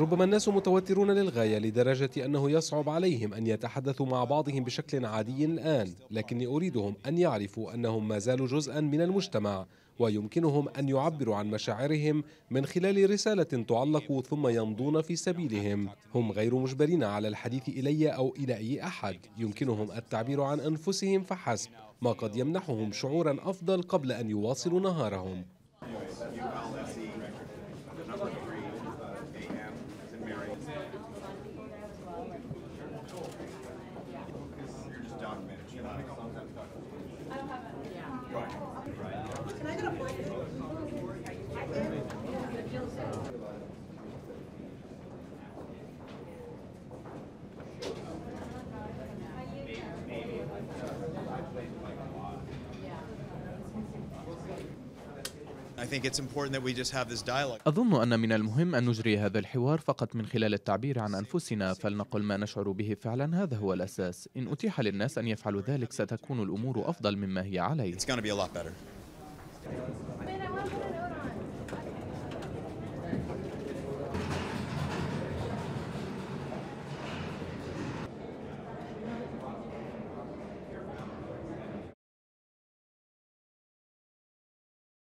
ربما الناس متوترون للغاية لدرجة أنه يصعب عليهم أن يتحدثوا مع بعضهم بشكل عادي الآن لكني أريدهم أن يعرفوا أنهم ما زالوا جزءا من المجتمع ويمكنهم أن يعبروا عن مشاعرهم من خلال رسالة تعلق ثم يمضون في سبيلهم هم غير مجبرين على الحديث إلي أو إلى أي أحد يمكنهم التعبير عن أنفسهم فحسب ما قد يمنحهم شعورا أفضل قبل أن يواصلوا نهارهم أظن أن من المهم أن نجري هذا الحوار فقط من خلال التعبير عن أنفسنا فلنقل ما نشعر به فعلا هذا هو الأساس إن أتيح للناس أن يفعلوا ذلك ستكون الأمور أفضل مما هي عليه